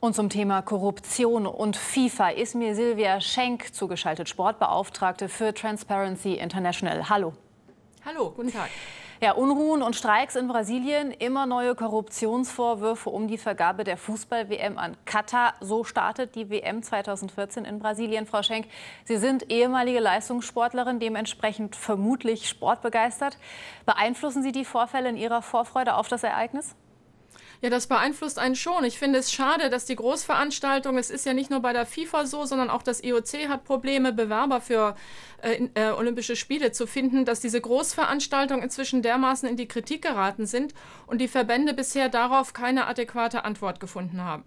Und zum Thema Korruption und FIFA ist mir Silvia Schenk zugeschaltet, Sportbeauftragte für Transparency International. Hallo. Hallo, guten Tag. Ja, Unruhen und Streiks in Brasilien, immer neue Korruptionsvorwürfe um die Vergabe der Fußball-WM an Katar. So startet die WM 2014 in Brasilien. Frau Schenk, Sie sind ehemalige Leistungssportlerin, dementsprechend vermutlich sportbegeistert. Beeinflussen Sie die Vorfälle in Ihrer Vorfreude auf das Ereignis? Ja, das beeinflusst einen schon. Ich finde es schade, dass die Großveranstaltungen, es ist ja nicht nur bei der FIFA so, sondern auch das IOC e hat Probleme, Bewerber für äh, äh, Olympische Spiele zu finden, dass diese Großveranstaltungen inzwischen dermaßen in die Kritik geraten sind und die Verbände bisher darauf keine adäquate Antwort gefunden haben.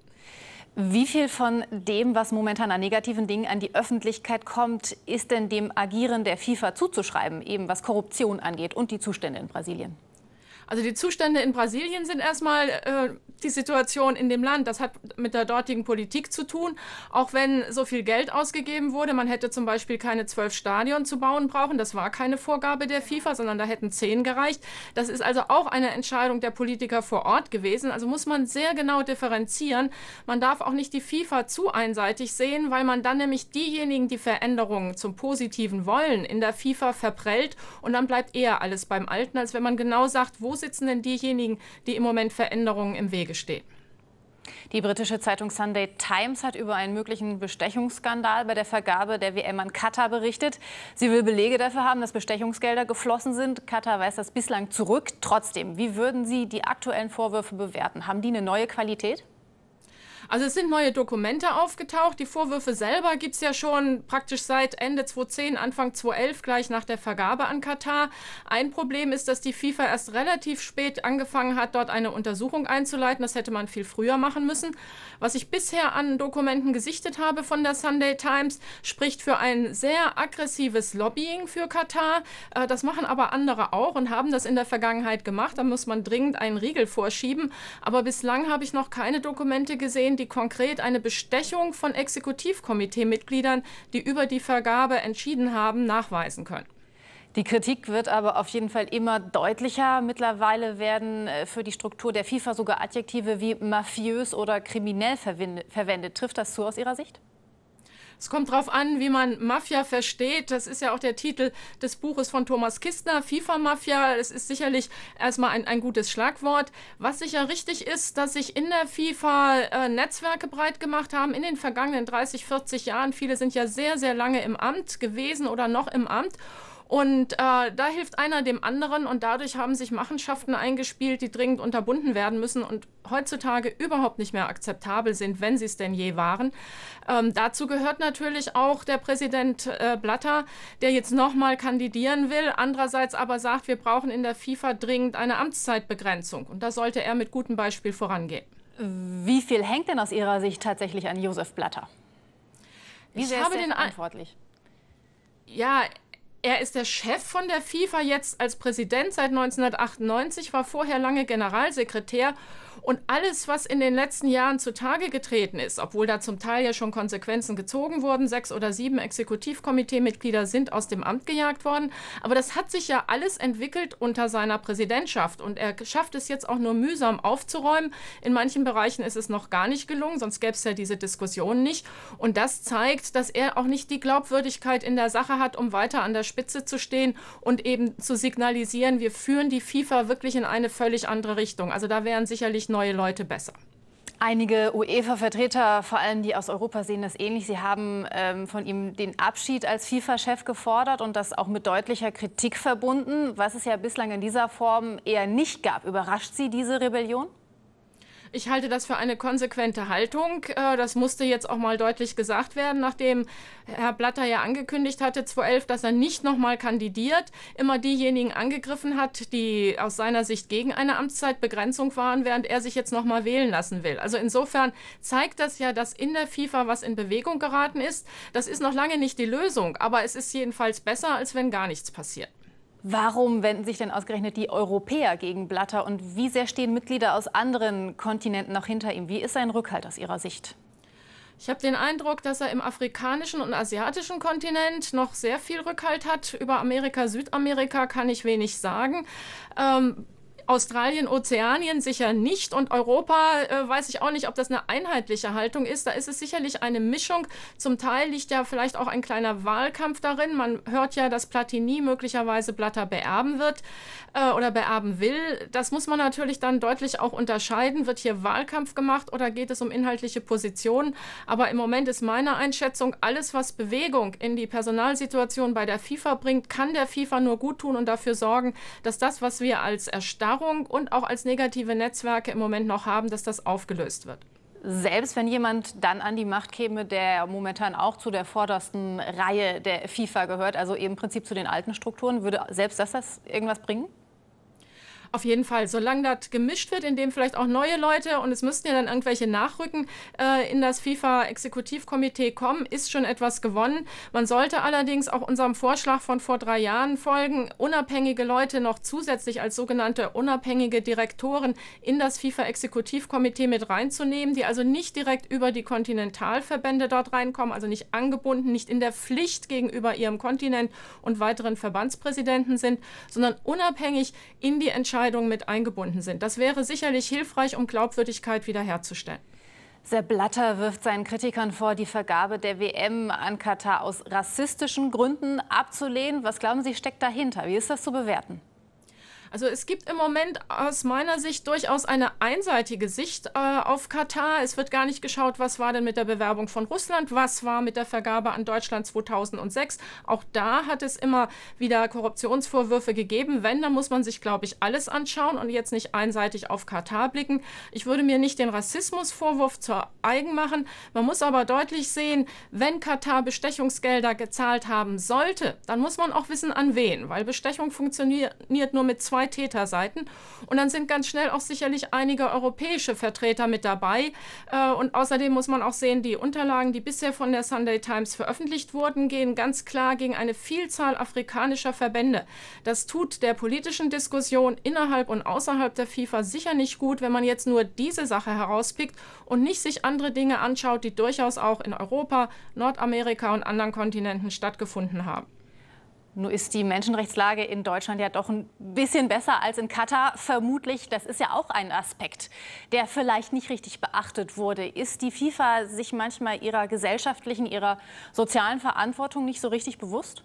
Wie viel von dem, was momentan an negativen Dingen an die Öffentlichkeit kommt, ist denn dem Agieren der FIFA zuzuschreiben, eben was Korruption angeht und die Zustände in Brasilien? Also die Zustände in Brasilien sind erstmal äh, die Situation in dem Land. Das hat mit der dortigen Politik zu tun, auch wenn so viel Geld ausgegeben wurde. Man hätte zum Beispiel keine zwölf Stadion zu bauen brauchen. Das war keine Vorgabe der genau. FIFA, sondern da hätten zehn gereicht. Das ist also auch eine Entscheidung der Politiker vor Ort gewesen. Also muss man sehr genau differenzieren. Man darf auch nicht die FIFA zu einseitig sehen, weil man dann nämlich diejenigen, die Veränderungen zum Positiven wollen, in der FIFA verprellt und dann bleibt eher alles beim Alten, als wenn man genau sagt, wo Vorsitzenden diejenigen, die im Moment Veränderungen im Wege stehen. Die britische Zeitung Sunday Times hat über einen möglichen Bestechungsskandal bei der Vergabe der WM an Katar berichtet. Sie will Belege dafür haben, dass Bestechungsgelder geflossen sind. Katar weist das bislang zurück. Trotzdem, wie würden Sie die aktuellen Vorwürfe bewerten? Haben die eine neue Qualität? Also es sind neue Dokumente aufgetaucht. Die Vorwürfe selber gibt es ja schon praktisch seit Ende 2010, Anfang 2011, gleich nach der Vergabe an Katar. Ein Problem ist, dass die FIFA erst relativ spät angefangen hat, dort eine Untersuchung einzuleiten. Das hätte man viel früher machen müssen. Was ich bisher an Dokumenten gesichtet habe von der Sunday Times, spricht für ein sehr aggressives Lobbying für Katar. Äh, das machen aber andere auch und haben das in der Vergangenheit gemacht. Da muss man dringend einen Riegel vorschieben. Aber bislang habe ich noch keine Dokumente gesehen, die konkret eine Bestechung von Exekutivkomiteemitgliedern, die über die Vergabe entschieden haben, nachweisen können. Die Kritik wird aber auf jeden Fall immer deutlicher. Mittlerweile werden äh, für die Struktur der FIFA sogar Adjektive wie mafiös oder kriminell verwendet. Trifft das zu aus Ihrer Sicht? Es kommt darauf an, wie man Mafia versteht. Das ist ja auch der Titel des Buches von Thomas Kistner, FIFA-Mafia. Es ist sicherlich erstmal ein, ein gutes Schlagwort. Was sicher richtig ist, dass sich in der FIFA äh, Netzwerke breit gemacht haben in den vergangenen 30, 40 Jahren. Viele sind ja sehr, sehr lange im Amt gewesen oder noch im Amt. Und äh, da hilft einer dem anderen und dadurch haben sich Machenschaften eingespielt, die dringend unterbunden werden müssen und heutzutage überhaupt nicht mehr akzeptabel sind, wenn sie es denn je waren. Ähm, dazu gehört natürlich auch der Präsident äh, Blatter, der jetzt nochmal kandidieren will, andererseits aber sagt, wir brauchen in der FIFA dringend eine Amtszeitbegrenzung. Und da sollte er mit gutem Beispiel vorangehen. Wie viel hängt denn aus Ihrer Sicht tatsächlich an Josef Blatter? Wie sehr ich ist habe den verantwortlich? Ja, er ist der Chef von der FIFA jetzt als Präsident seit 1998, war vorher lange Generalsekretär und alles, was in den letzten Jahren zutage getreten ist, obwohl da zum Teil ja schon Konsequenzen gezogen wurden, sechs oder sieben Exekutivkomiteemitglieder sind aus dem Amt gejagt worden, aber das hat sich ja alles entwickelt unter seiner Präsidentschaft und er schafft es jetzt auch nur mühsam aufzuräumen. In manchen Bereichen ist es noch gar nicht gelungen, sonst gäbe es ja diese Diskussion nicht. Und das zeigt, dass er auch nicht die Glaubwürdigkeit in der Sache hat, um weiter an der Spitze zu stehen und eben zu signalisieren, wir führen die FIFA wirklich in eine völlig andere Richtung. Also da wären sicherlich natürlich neue Leute besser. Einige UEFA-Vertreter, vor allem die aus Europa, sehen das ähnlich. Sie haben ähm, von ihm den Abschied als FIFA-Chef gefordert und das auch mit deutlicher Kritik verbunden, was es ja bislang in dieser Form eher nicht gab. Überrascht Sie diese Rebellion? Ich halte das für eine konsequente Haltung. Äh, das musste jetzt auch mal deutlich gesagt werden, nachdem Herr Blatter ja angekündigt hatte, 2011, dass er nicht nochmal kandidiert, immer diejenigen angegriffen hat, die aus seiner Sicht gegen eine Amtszeitbegrenzung waren, während er sich jetzt nochmal wählen lassen will. Also insofern zeigt das ja, dass in der FIFA was in Bewegung geraten ist. Das ist noch lange nicht die Lösung, aber es ist jedenfalls besser, als wenn gar nichts passiert. Warum wenden sich denn ausgerechnet die Europäer gegen Blatter und wie sehr stehen Mitglieder aus anderen Kontinenten noch hinter ihm? Wie ist sein Rückhalt aus Ihrer Sicht? Ich habe den Eindruck, dass er im afrikanischen und asiatischen Kontinent noch sehr viel Rückhalt hat. Über Amerika, Südamerika kann ich wenig sagen. Ähm, Australien, Ozeanien sicher nicht und Europa äh, weiß ich auch nicht, ob das eine einheitliche Haltung ist. Da ist es sicherlich eine Mischung. Zum Teil liegt ja vielleicht auch ein kleiner Wahlkampf darin. Man hört ja, dass Platini möglicherweise Blatter beerben wird äh, oder beerben will. Das muss man natürlich dann deutlich auch unterscheiden. Wird hier Wahlkampf gemacht oder geht es um inhaltliche Positionen? Aber im Moment ist meine Einschätzung, alles, was Bewegung in die Personalsituation bei der FIFA bringt, kann der FIFA nur gut tun und dafür sorgen, dass das, was wir als Erstarrung Erfahrung und auch als negative Netzwerke im Moment noch haben, dass das aufgelöst wird selbst wenn jemand dann an die Macht käme, der momentan auch zu der vordersten Reihe der FIFA gehört, also im Prinzip zu den alten Strukturen, würde selbst das, das irgendwas bringen? Auf jeden Fall, solange das gemischt wird, indem vielleicht auch neue Leute und es müssten ja dann irgendwelche Nachrücken äh, in das FIFA-Exekutivkomitee kommen, ist schon etwas gewonnen. Man sollte allerdings auch unserem Vorschlag von vor drei Jahren folgen, unabhängige Leute noch zusätzlich als sogenannte unabhängige Direktoren in das FIFA-Exekutivkomitee mit reinzunehmen, die also nicht direkt über die Kontinentalverbände dort reinkommen, also nicht angebunden, nicht in der Pflicht gegenüber ihrem Kontinent und weiteren Verbandspräsidenten sind, sondern unabhängig in die Entscheidung Entscheidungen mit eingebunden sind. Das wäre sicherlich hilfreich, um Glaubwürdigkeit wiederherzustellen. Sepp Blatter wirft seinen Kritikern vor, die Vergabe der WM an Katar aus rassistischen Gründen abzulehnen. Was glauben Sie, steckt dahinter? Wie ist das zu bewerten? Also es gibt im Moment aus meiner Sicht durchaus eine einseitige Sicht äh, auf Katar. Es wird gar nicht geschaut, was war denn mit der Bewerbung von Russland, was war mit der Vergabe an Deutschland 2006. Auch da hat es immer wieder Korruptionsvorwürfe gegeben. Wenn, dann muss man sich, glaube ich, alles anschauen und jetzt nicht einseitig auf Katar blicken. Ich würde mir nicht den Rassismusvorwurf zu eigen machen. Man muss aber deutlich sehen, wenn Katar Bestechungsgelder gezahlt haben sollte, dann muss man auch wissen, an wen, weil Bestechung funktioniert nur mit zwei zwei Täterseiten. Und dann sind ganz schnell auch sicherlich einige europäische Vertreter mit dabei. Äh, und außerdem muss man auch sehen, die Unterlagen, die bisher von der Sunday Times veröffentlicht wurden, gehen ganz klar gegen eine Vielzahl afrikanischer Verbände. Das tut der politischen Diskussion innerhalb und außerhalb der FIFA sicher nicht gut, wenn man jetzt nur diese Sache herauspickt und nicht sich andere Dinge anschaut, die durchaus auch in Europa, Nordamerika und anderen Kontinenten stattgefunden haben. Nur ist die Menschenrechtslage in Deutschland ja doch ein bisschen besser als in Katar. Vermutlich, das ist ja auch ein Aspekt, der vielleicht nicht richtig beachtet wurde. Ist die FIFA sich manchmal ihrer gesellschaftlichen, ihrer sozialen Verantwortung nicht so richtig bewusst?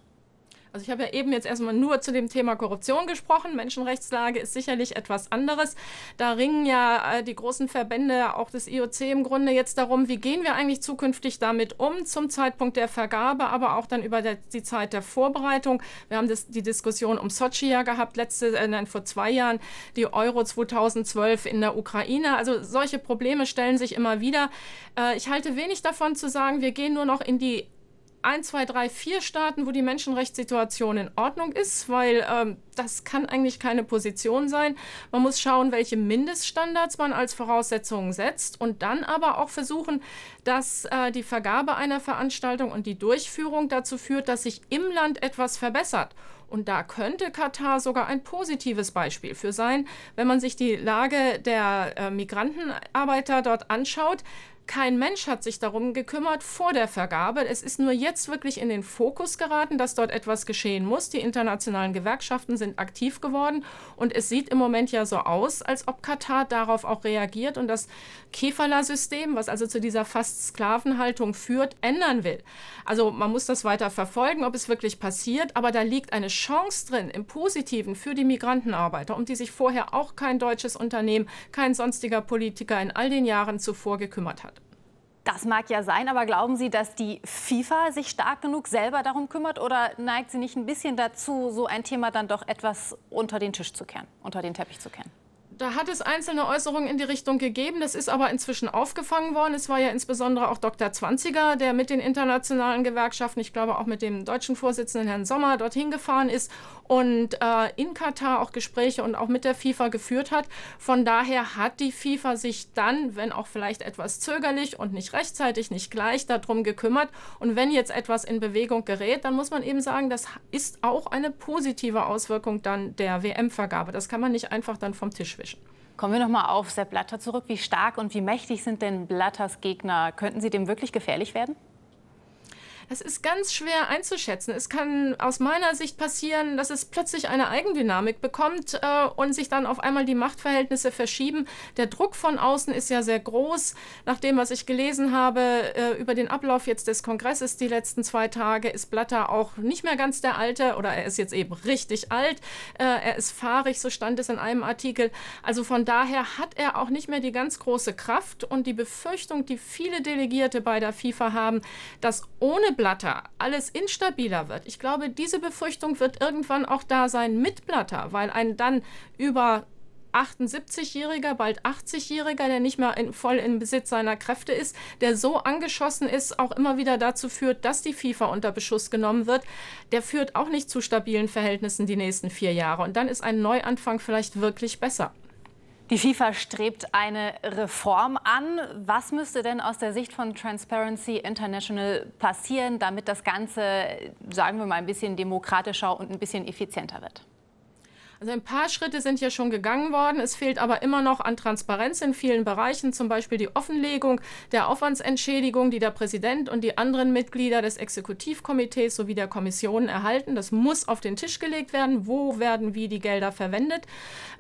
Also ich habe ja eben jetzt erstmal nur zu dem Thema Korruption gesprochen. Menschenrechtslage ist sicherlich etwas anderes. Da ringen ja äh, die großen Verbände, auch das IOC im Grunde jetzt darum, wie gehen wir eigentlich zukünftig damit um zum Zeitpunkt der Vergabe, aber auch dann über die Zeit der Vorbereitung. Wir haben das, die Diskussion um Sochi ja gehabt, letzte, äh, nein, vor zwei Jahren die Euro 2012 in der Ukraine. Also solche Probleme stellen sich immer wieder. Äh, ich halte wenig davon zu sagen, wir gehen nur noch in die ein, zwei, drei, vier Staaten, wo die Menschenrechtssituation in Ordnung ist, weil ähm, das kann eigentlich keine Position sein. Man muss schauen, welche Mindeststandards man als Voraussetzungen setzt und dann aber auch versuchen, dass äh, die Vergabe einer Veranstaltung und die Durchführung dazu führt, dass sich im Land etwas verbessert. Und da könnte Katar sogar ein positives Beispiel für sein, wenn man sich die Lage der äh, Migrantenarbeiter dort anschaut kein Mensch hat sich darum gekümmert vor der Vergabe. Es ist nur jetzt wirklich in den Fokus geraten, dass dort etwas geschehen muss. Die internationalen Gewerkschaften sind aktiv geworden und es sieht im Moment ja so aus, als ob Katar darauf auch reagiert und das Kefala-System, was also zu dieser fast Sklavenhaltung führt, ändern will. Also man muss das weiter verfolgen, ob es wirklich passiert, aber da liegt eine Chance drin im Positiven für die Migrantenarbeiter, um die sich vorher auch kein deutsches Unternehmen, kein sonstiger Politiker in all den Jahren zuvor gekümmert hat. Das mag ja sein, aber glauben Sie, dass die FIFA sich stark genug selber darum kümmert oder neigt sie nicht ein bisschen dazu, so ein Thema dann doch etwas unter den Tisch zu kehren, unter den Teppich zu kehren? Da hat es einzelne Äußerungen in die Richtung gegeben, das ist aber inzwischen aufgefangen worden. Es war ja insbesondere auch Dr. Zwanziger, der mit den internationalen Gewerkschaften, ich glaube auch mit dem deutschen Vorsitzenden Herrn Sommer, dorthin gefahren ist und äh, in Katar auch Gespräche und auch mit der FIFA geführt hat. Von daher hat die FIFA sich dann, wenn auch vielleicht etwas zögerlich und nicht rechtzeitig, nicht gleich darum gekümmert. Und wenn jetzt etwas in Bewegung gerät, dann muss man eben sagen, das ist auch eine positive Auswirkung dann der WM-Vergabe. Das kann man nicht einfach dann vom Tisch wischen. Kommen wir nochmal auf Sepp Blatter zurück. Wie stark und wie mächtig sind denn Blatters Gegner? Könnten sie dem wirklich gefährlich werden? Das ist ganz schwer einzuschätzen. Es kann aus meiner Sicht passieren, dass es plötzlich eine Eigendynamik bekommt äh, und sich dann auf einmal die Machtverhältnisse verschieben. Der Druck von außen ist ja sehr groß. Nach dem, was ich gelesen habe äh, über den Ablauf jetzt des Kongresses die letzten zwei Tage, ist Blatter auch nicht mehr ganz der Alte oder er ist jetzt eben richtig alt. Äh, er ist fahrig, so stand es in einem Artikel. Also von daher hat er auch nicht mehr die ganz große Kraft und die Befürchtung, die viele Delegierte bei der FIFA haben, dass ohne Blatter alles instabiler wird, ich glaube, diese Befürchtung wird irgendwann auch da sein mit Blatter, weil ein dann über 78-Jähriger, bald 80-Jähriger, der nicht mehr in, voll im Besitz seiner Kräfte ist, der so angeschossen ist, auch immer wieder dazu führt, dass die FIFA unter Beschuss genommen wird, der führt auch nicht zu stabilen Verhältnissen die nächsten vier Jahre. Und dann ist ein Neuanfang vielleicht wirklich besser. Die FIFA strebt eine Reform an. Was müsste denn aus der Sicht von Transparency International passieren, damit das Ganze, sagen wir mal, ein bisschen demokratischer und ein bisschen effizienter wird? Also ein paar Schritte sind ja schon gegangen worden. Es fehlt aber immer noch an Transparenz in vielen Bereichen, zum Beispiel die Offenlegung der Aufwandsentschädigung, die der Präsident und die anderen Mitglieder des Exekutivkomitees sowie der Kommission erhalten. Das muss auf den Tisch gelegt werden. Wo werden wie die Gelder verwendet?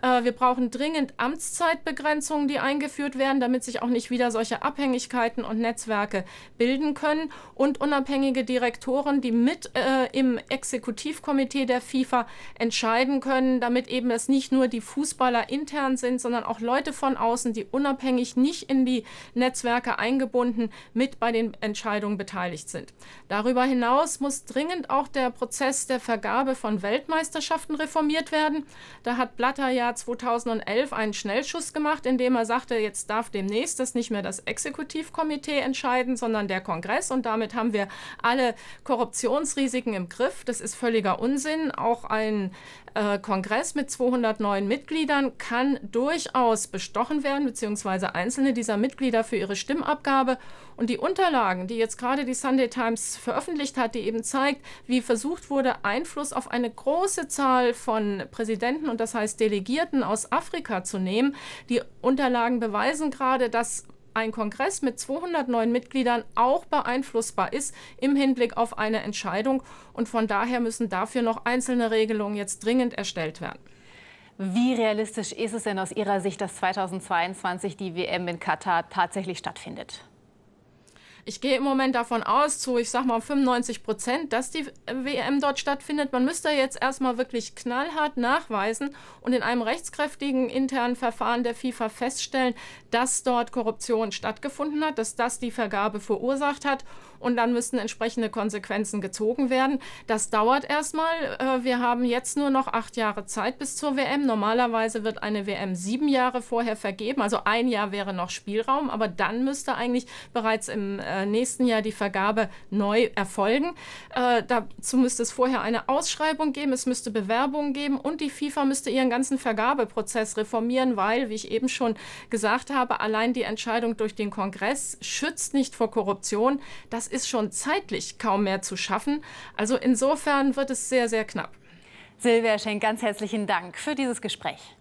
Äh, wir brauchen dringend Amtszeitbegrenzungen, die eingeführt werden, damit sich auch nicht wieder solche Abhängigkeiten und Netzwerke bilden können. Und unabhängige Direktoren, die mit äh, im Exekutivkomitee der FIFA entscheiden können, damit eben es nicht nur die Fußballer intern sind, sondern auch Leute von außen, die unabhängig nicht in die Netzwerke eingebunden mit bei den Entscheidungen beteiligt sind. Darüber hinaus muss dringend auch der Prozess der Vergabe von Weltmeisterschaften reformiert werden. Da hat Blatter ja 2011 einen Schnellschuss gemacht, indem er sagte, jetzt darf demnächst das nicht mehr das Exekutivkomitee entscheiden, sondern der Kongress und damit haben wir alle Korruptionsrisiken im Griff. Das ist völliger Unsinn. Auch ein äh, Kongress Kongress mit 209 Mitgliedern kann durchaus bestochen werden, beziehungsweise einzelne dieser Mitglieder für ihre Stimmabgabe. Und die Unterlagen, die jetzt gerade die Sunday Times veröffentlicht hat, die eben zeigt, wie versucht wurde, Einfluss auf eine große Zahl von Präsidenten und das heißt Delegierten aus Afrika zu nehmen. Die Unterlagen beweisen gerade, dass ein Kongress mit 209 Mitgliedern auch beeinflussbar ist im Hinblick auf eine Entscheidung. Und von daher müssen dafür noch einzelne Regelungen jetzt dringend erstellt werden. Wie realistisch ist es denn aus Ihrer Sicht, dass 2022 die WM in Katar tatsächlich stattfindet? Ich gehe im Moment davon aus, zu, ich sag mal 95 Prozent, dass die WM dort stattfindet. Man müsste jetzt erstmal wirklich knallhart nachweisen und in einem rechtskräftigen internen Verfahren der FIFA feststellen, dass dort Korruption stattgefunden hat, dass das die Vergabe verursacht hat und dann müssten entsprechende Konsequenzen gezogen werden. Das dauert erstmal. Äh, wir haben jetzt nur noch acht Jahre Zeit bis zur WM. Normalerweise wird eine WM sieben Jahre vorher vergeben, also ein Jahr wäre noch Spielraum, aber dann müsste eigentlich bereits im äh, nächsten Jahr die Vergabe neu erfolgen. Äh, dazu müsste es vorher eine Ausschreibung geben, es müsste Bewerbungen geben und die FIFA müsste ihren ganzen Vergabeprozess reformieren, weil, wie ich eben schon gesagt habe, allein die Entscheidung durch den Kongress schützt nicht vor Korruption. Das ist schon zeitlich kaum mehr zu schaffen. Also insofern wird es sehr, sehr knapp. Silvia Schenk, ganz herzlichen Dank für dieses Gespräch.